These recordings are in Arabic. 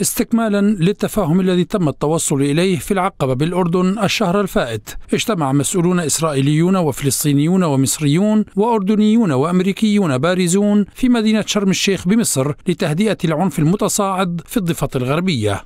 استكمالا للتفاهم الذي تم التوصل إليه في العقبة بالأردن الشهر الفائت اجتمع مسؤولون إسرائيليون وفلسطينيون ومصريون وأردنيون وأمريكيون بارزون في مدينة شرم الشيخ بمصر لتهدئة العنف المتصاعد في الضفة الغربية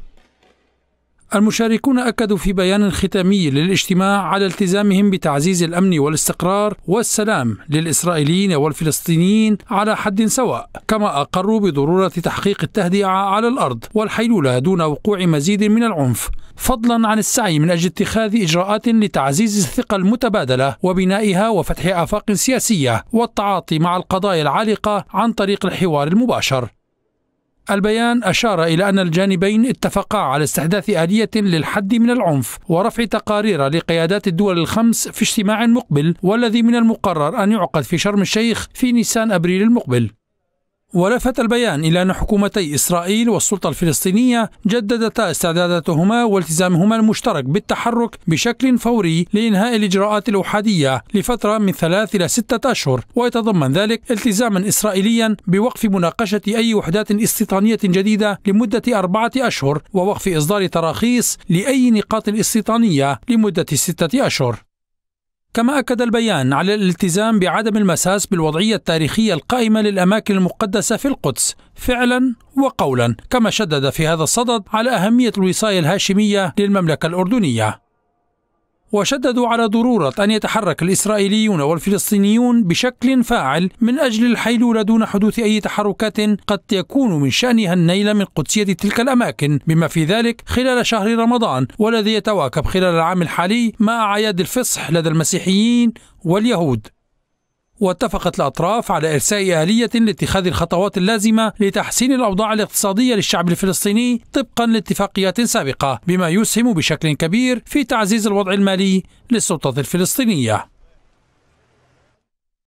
المشاركون أكدوا في بيان ختامي للاجتماع على التزامهم بتعزيز الأمن والاستقرار والسلام للإسرائيليين والفلسطينيين على حد سواء، كما أقروا بضرورة تحقيق التهدئة على الأرض والحيلولة دون وقوع مزيد من العنف، فضلا عن السعي من أجل اتخاذ إجراءات لتعزيز الثقة المتبادلة وبنائها وفتح آفاق سياسية والتعاطي مع القضايا العالقة عن طريق الحوار المباشر. البيان أشار إلى أن الجانبين اتفقا على استحداث آلية للحد من العنف ورفع تقارير لقيادات الدول الخمس في اجتماع مقبل والذي من المقرر أن يعقد في شرم الشيخ في نيسان أبريل المقبل ولفت البيان إلى أن حكومتي إسرائيل والسلطة الفلسطينية جددتا استعداداتهما والتزامهما المشترك بالتحرك بشكل فوري لإنهاء الإجراءات الأحادية لفترة من ثلاث إلى ستة أشهر ويتضمن ذلك التزاما إسرائيليا بوقف مناقشة أي وحدات استيطانية جديدة لمدة أربعة أشهر ووقف إصدار تراخيص لأي نقاط استيطانية لمدة ستة أشهر كما أكد البيان على الالتزام بعدم المساس بالوضعية التاريخية القائمة للأماكن المقدسة في القدس فعلا وقولا كما شدد في هذا الصدد على أهمية الوصاية الهاشمية للمملكة الأردنية وشددوا على ضرورة أن يتحرك الإسرائيليون والفلسطينيون بشكل فاعل من أجل الحيلولة دون حدوث أي تحركات قد يكون من شأنها النيل من قدسية تلك الأماكن بما في ذلك خلال شهر رمضان والذي يتواكب خلال العام الحالي مع أعياد الفصح لدى المسيحيين واليهود واتفقت الأطراف على إرساء آلية لاتخاذ الخطوات اللازمة لتحسين الأوضاع الاقتصادية للشعب الفلسطيني طبقا لاتفاقيات سابقة بما يسهم بشكل كبير في تعزيز الوضع المالي للسلطة الفلسطينية